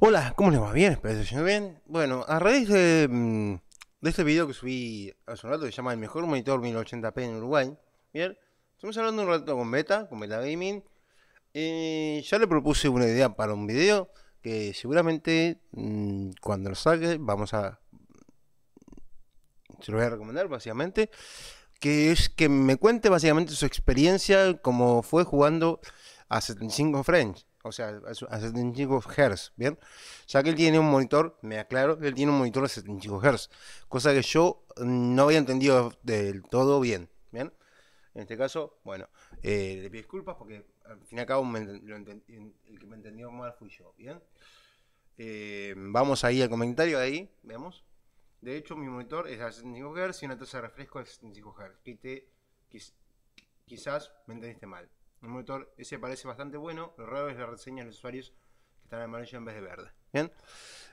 Hola, ¿cómo les va? Bien, espero que estén bien. Bueno, a raíz mm, de, este video que subí hace un rato, que se llama El mejor monitor 1080p en Uruguay, bien, estamos hablando un rato con Beta, con Beta Gaming. y ya le propuse una idea para un video que seguramente mm, cuando lo saque vamos a. Se lo voy a recomendar, básicamente. Que es que me cuente básicamente su experiencia, como fue jugando a 75 French o sea, a 75 Hz, ¿bien? Ya que él tiene un monitor, me aclaro, él tiene un monitor de 75 Hz, cosa que yo no había entendido del todo bien, ¿bien? En este caso, bueno, eh, le pido disculpas porque al fin y al cabo lo el que me entendió mal fui yo, ¿bien? Eh, vamos ahí al comentario ahí, veamos. De hecho, mi monitor es a 75 Hz y una tasa de refresco a 75 Hz. quizás me entendiste mal. El monitor ese parece bastante bueno, lo raro es la reseña de los usuarios que están en amarillo en vez de verde. ¿Bien?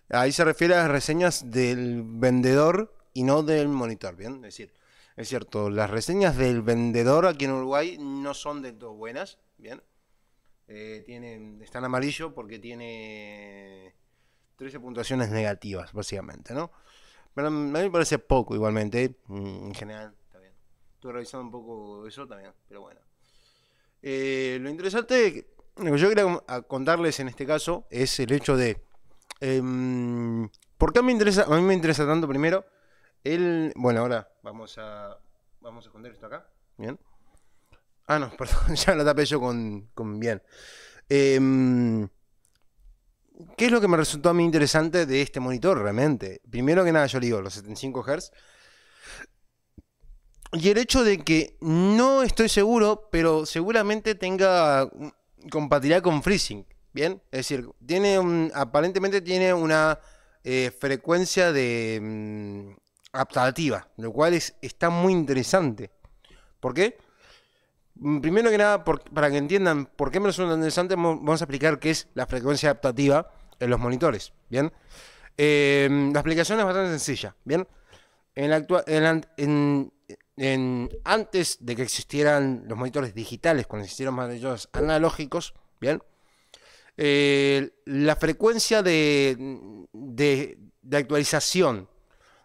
Ahí se refiere a las reseñas del vendedor y no del monitor, ¿bien? Es decir, es cierto, las reseñas del vendedor aquí en Uruguay no son del todo buenas, ¿bien? Eh, tienen, están amarillo porque tiene 13 puntuaciones negativas, básicamente, ¿no? Pero a mí me parece poco igualmente, mm, en general, está bien. Estuve revisando un poco eso también, pero bueno. Eh, lo interesante, lo que yo quería contarles en este caso es el hecho de... Em, ¿Por qué me interesa, a mí me interesa tanto primero? El, bueno, ahora vamos a, vamos a esconder esto acá. Bien. Ah, no, perdón, ya lo tapé yo con, bien. Em, ¿Qué es lo que me resultó a mí interesante de este monitor realmente? Primero que nada, yo le digo, los 75 Hz y el hecho de que no estoy seguro, pero seguramente tenga mm, compatibilidad con freezing, ¿bien? Es decir, tiene aparentemente tiene una eh, frecuencia de mm, adaptativa, lo cual es, está muy interesante. ¿Por qué? Mm, primero que nada, para que entiendan por qué me resulta interesante, vamos a explicar qué es la frecuencia adaptativa en los monitores, ¿bien? Eh, la explicación es bastante sencilla, ¿bien? En la, actual, en antes de que existieran los monitores digitales, cuando existieron monitores analógicos, ¿bien? Eh, la frecuencia de, de, actualización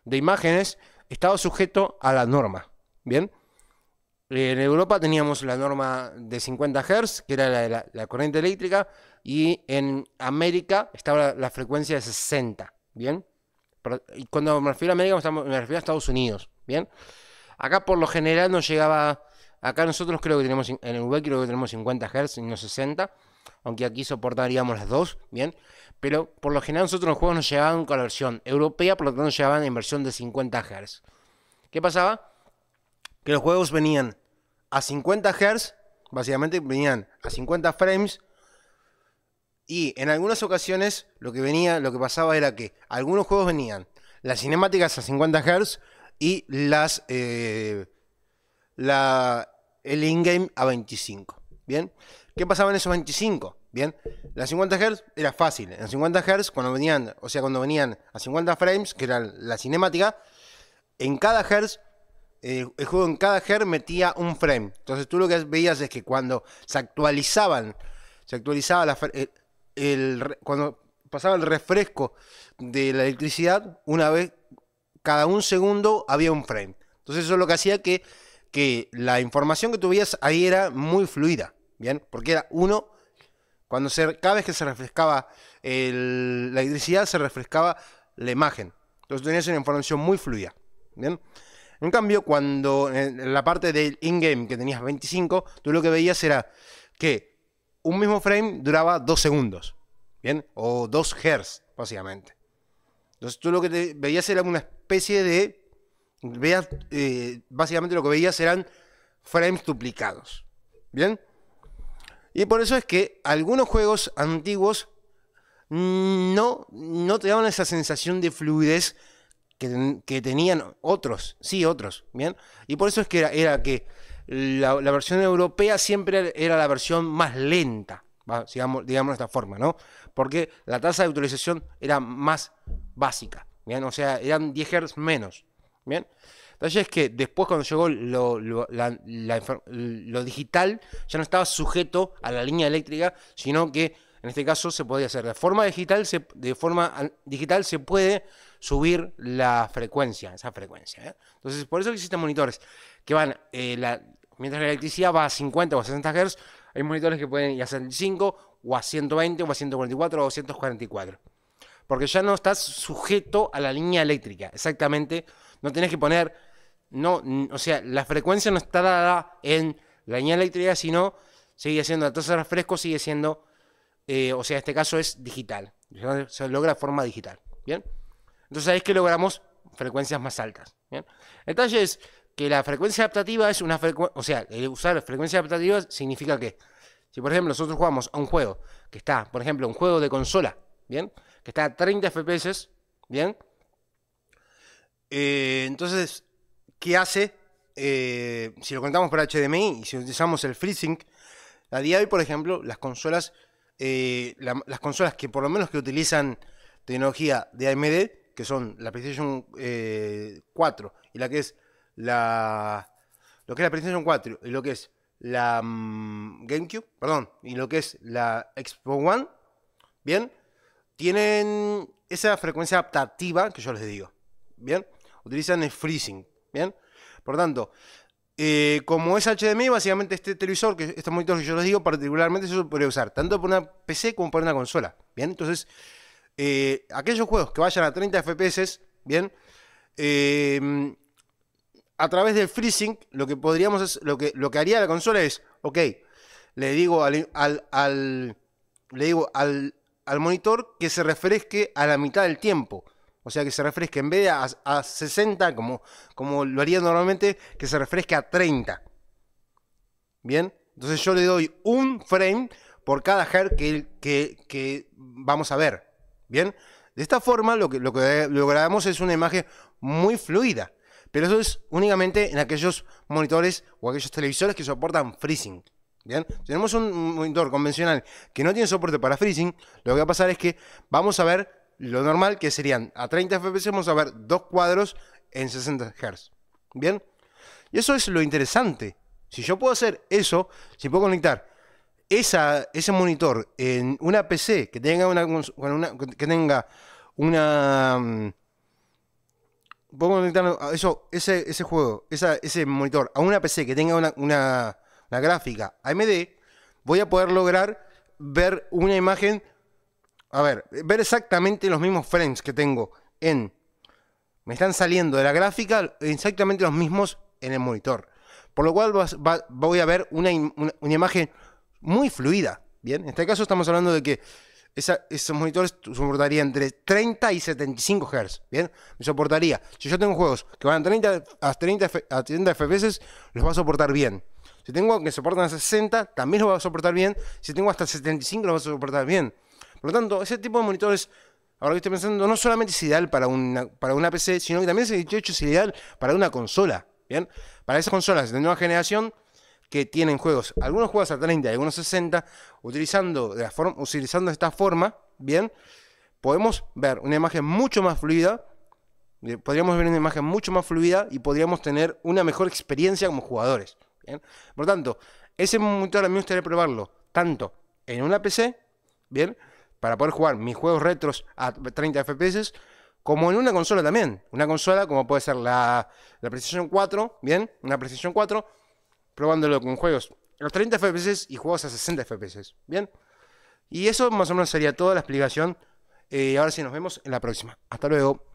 de imágenes estaba sujeto a la norma, ¿bien? en Europa teníamos la norma de 50 Hz, que era la, la, corriente eléctrica, y en América estaba la, frecuencia de 60, ¿bien? y cuando me refiero a América, me refiero a Estados Unidos, ¿bien? Acá por lo general no llegaba. Acá nosotros creo que tenemos. En el Uruguay creo que tenemos 50 Hz y no 60. Aunque aquí soportaríamos las dos, ¿bien? Pero por lo general nosotros los juegos nos llegaban con la versión europea, por lo tanto nos llegaban en versión de 50 Hz. ¿Qué pasaba? Que los juegos venían a 50 Hz, básicamente venían a 50 frames. Y en algunas ocasiones lo que venía, lo que pasaba era que algunos juegos venían las cinemáticas a 50 Hz, y las, eh, la, el in-game a 25. ¿Bien? ¿Qué pasaba en esos 25? Bien, las 50 Hz era fácil. En 50 Hz, cuando venían, o sea, cuando venían a 50 frames, que era la cinemática, en cada Hz, eh, el juego en cada Hz metía un frame. Entonces tú lo que veías es que cuando se actualizaban, se actualizaba la, cuando pasaba el refresco de la electricidad, una vez cada un segundo había un frame. Entonces eso es lo que hacía que, que la información que tuvías ahí era muy fluida, ¿bien? Porque era uno, cuando se, cada vez que se refrescaba la electricidad, se refrescaba la imagen. Entonces tenías una información muy fluida, ¿bien? En cambio, cuando en la parte del in-game que tenías 25, tú lo que veías era que un mismo frame duraba 2 segundos, ¿bien? O 2 Hz, básicamente. Entonces tú lo que veías era una especie de, eh, básicamente lo que veías eran frames duplicados. ¿Bien? Y por eso es que algunos juegos antiguos no, no te daban esa sensación de fluidez que, tenían otros, sí, otros, ¿bien? Y por eso es que era, que la, versión europea siempre era la versión más lenta, digamos, digamos de esta forma, ¿no? Porque la tasa de utilización era más básica. O sea, eran 10 Hz menos, ¿bien? Entonces es que después cuando llegó lo, digital, ya no estaba sujeto a la línea eléctrica, sino que en este caso se podía hacer de forma digital, se, de forma digital se puede subir la frecuencia, esa frecuencia. ¿eh? Entonces, por eso existen monitores que van, eh, mientras la electricidad va a 50 o a 60 Hz, hay monitores que pueden ir a 5 o a 120 o a 144 o a 244 porque ya no estás sujeto a la línea eléctrica, exactamente. No tienes que poner, no, o sea, la frecuencia no está dada en la línea eléctrica, sino sigue siendo, la tasa refresco sigue siendo, eh, o sea, en este caso es digital, se logra forma digital, ¿bien? Entonces ahí es que logramos frecuencias más altas, ¿bien? El detalle es que la frecuencia adaptativa es una frecuencia, o sea, usar frecuencia adaptativa significa que, si por ejemplo nosotros jugamos a un juego que está, por ejemplo, un juego de consola, ¿bien? Que está a 30 FPS, ¿bien? Eh, entonces, ¿qué hace? Eh, si lo contamos por HDMI y si utilizamos el FreeSync, a día de hoy, por ejemplo, las consolas, eh, las consolas que por lo menos que utilizan tecnología de AMD, que son la PlayStation 4 y la que es la lo que es la PlayStation 4 y lo que es la mm, GameCube, perdón, y lo que es la Xbox One, bien, tienen esa frecuencia adaptativa que yo les digo. ¿Bien? Utilizan el freezing. ¿Bien? Por tanto, eh, como es HDMI, básicamente este televisor, que estos monitores que yo les digo, particularmente se podría usar tanto para una PC como para una consola. Bien, entonces, eh, aquellos juegos que vayan a 30 FPS, bien, eh, a través del freezing lo que podríamos lo que, lo que haría la consola es, ok, le digo al le digo al al monitor que se refresque a la mitad del tiempo. O sea, que se refresque en vez de a, 60, como, como lo haría normalmente, que se refresque a 30. Bien, entonces yo le doy un frame por cada hair que, que vamos a ver. Bien, de esta forma lo que, lo que logramos es una imagen muy fluida. Pero eso es únicamente en aquellos monitores o aquellos televisores que soportan freezing. Bien, tenemos un monitor convencional que no tiene soporte para freezing, lo que va a pasar es que vamos a ver lo normal que serían a 30 FPS vamos a ver dos cuadros en 60 Hz. Bien, y eso es lo interesante. Si yo puedo hacer eso, si puedo conectar esa, ese monitor en una PC que tenga una, que tenga una mm, puedo conectar eso, ese, ese juego, esa, ese monitor a una PC que tenga una la gráfica AMD, voy a poder lograr ver una imagen, a ver, ver exactamente los mismos frames que tengo en... Me están saliendo de la gráfica exactamente los mismos en el monitor. Por lo cual voy a ver una, imagen muy fluida. Bien, en este caso estamos hablando de que esos monitores soportarían entre 30 y 75 Hz. Bien, me soportaría. Si yo tengo juegos que van a 30 a 30, a 30 FPS, los va a soportar bien. Si tengo que soportan a 60, también lo va a soportar bien. Si tengo hasta 75, lo va a soportar bien. Por lo tanto, ese tipo de monitores, ahora que estoy pensando, no solamente es ideal para una, para una PC, sino que también es, es ideal para una consola. ¿bien? Para esas consolas de nueva generación que tienen juegos, algunos juegos a 30 algunos algunos 60, utilizando, de utilizando esta forma, ¿bien? Podemos ver una imagen mucho más fluida, eh, podríamos ver una imagen mucho más fluida y podríamos tener una mejor experiencia como jugadores. Por lo tanto, ese monitor a mí me gustaría probarlo tanto en una PC, ¿bien? Para poder jugar mis juegos retros a 30 FPS, como en una consola también. Una consola como puede ser la, la PlayStation 4, ¿bien? Una PlayStation 4, probándolo con juegos a 30 FPS y juegos a 60 FPS, ¿bien? Y eso más o menos sería toda la explicación. Y eh, ahora sí, nos vemos en la próxima. Hasta luego.